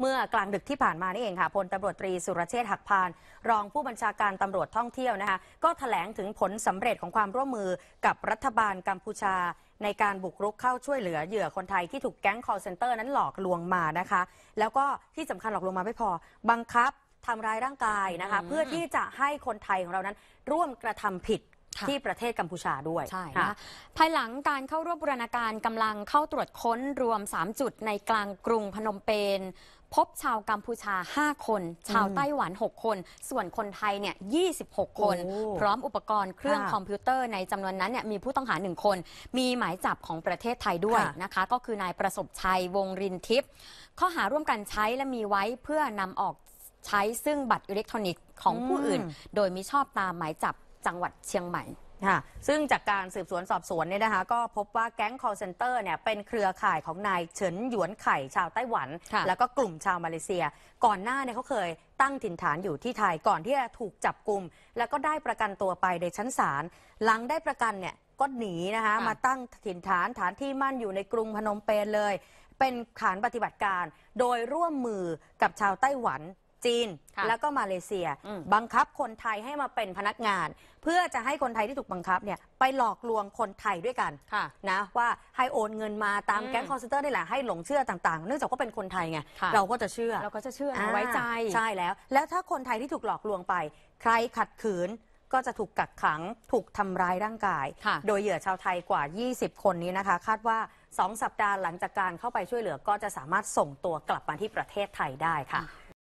เมื่อกลางดึกที่ผ่านมานี่เองค่ะพลตำรวจตรีสุรเชษฐ์หักพานรองผู้บัญชาการตำรวจท่องเที่ยวนะคะก็ถแถลงถึงผลสำเร็จของความร่วมมือกับรัฐบาลกัมพูชาในการบุกรุกเข้าช่วยเหลือ เหยื่อคนไทยที่ถูกแก๊งคอร์เซนเตอร์นั้นหลอกลวงมานะคะ แล้วก็ที่สำคัญหลอกลวงมาไม่พอ บังคับทำร้ายร่างกายนะคะเพื่อที่จะให้คนไทยของเรานั้นร่วมกระทำผิดที่ประเทศกัมพูชาด้วย ใช่นะภายหลังการเข้าร่วมบูรณาการกำลังเข้าตรวจค้นรวม 3 จุดในกลางกรุงพนมเปญพบชาวกัมพูชา 5 คน ชาวไต้หวัน6 คน ส่วนคนไทยเนี่ย26 คน พร้อมอุปกรณ์เครื่องคอมพิวเตอร์ในจำนวนนั้นเนี่ยมีผู้ต้องหา 1 คน มีหมายจับของประเทศไทยด้วยนะคะก็คือนายประสบชัยวงรินทิพย์ข้อหาร่วมกันใช้และมีไว้เพื่อนำออกใช้ซึ่งบัตรอิเล็กทรอนิกส์ของผู้อื่น โดยมิชอบตามหมายจับจังหวัดเชียงใหม่ค่ะซึ่งจากการสืบสวนสอบสวนเนี่ยนะคะก็พบว่าแก๊ง call center เนี่ย เป็นเครือข่ายของนายเฉินหยวนไข่ชาวไต้หวัน แล้วก็กลุ่มชาวมาเลเซีย ก่อนหน้าเนี่ยเขาเคย ตั้งถิ่นฐานอยู่ที่ไทยก่อนที่จะถูกจับกลุ่มแล้วก็ได้ประกันตัวไปในชั้นศาล หลังได้ประกันเนี่ย ก็หนีนะคะมาตั้งถิ่นฐานฐานที่มั่นอยู่ในกรุงพนมเปญเลย เป็นฐานปฏิบัติการ โดยร่วมมือกับชาวไต้หวันจีนแล้วก็มาเลเซียบังคับคนไทยให้มาเป็นพนักงาน เพื่อจะให้คนไทยที่ถูกบังคับเนี่ยไปหลอกลวงคนไทยด้วยกันะนะว่าให้โอนเงินมาตามมแก๊งคอนเซตอร์นี่แหละให้หลงเชื่อต่างๆ เนื่องจากก็เป็นคนไทยไง เราก็จะเชื่อ เราก็จะเชื่ออไว้ใจใช่แล้ว แล้วถ้าคนไทยที่ถูกหลอกลวงไป ใครขัดขืน ก็จะถูกกักขัง ถูกทำร้ายร่างกายโดยเหยื่อชาวไทยกว่า 20 คนนี้นะคะคาดว่า 2 สัปดาห์หลังจากการเข้าไปช่วยเหลือก็จะสามารถส่งตัวกลับมาที่ประเทศไทยได้ค่ะ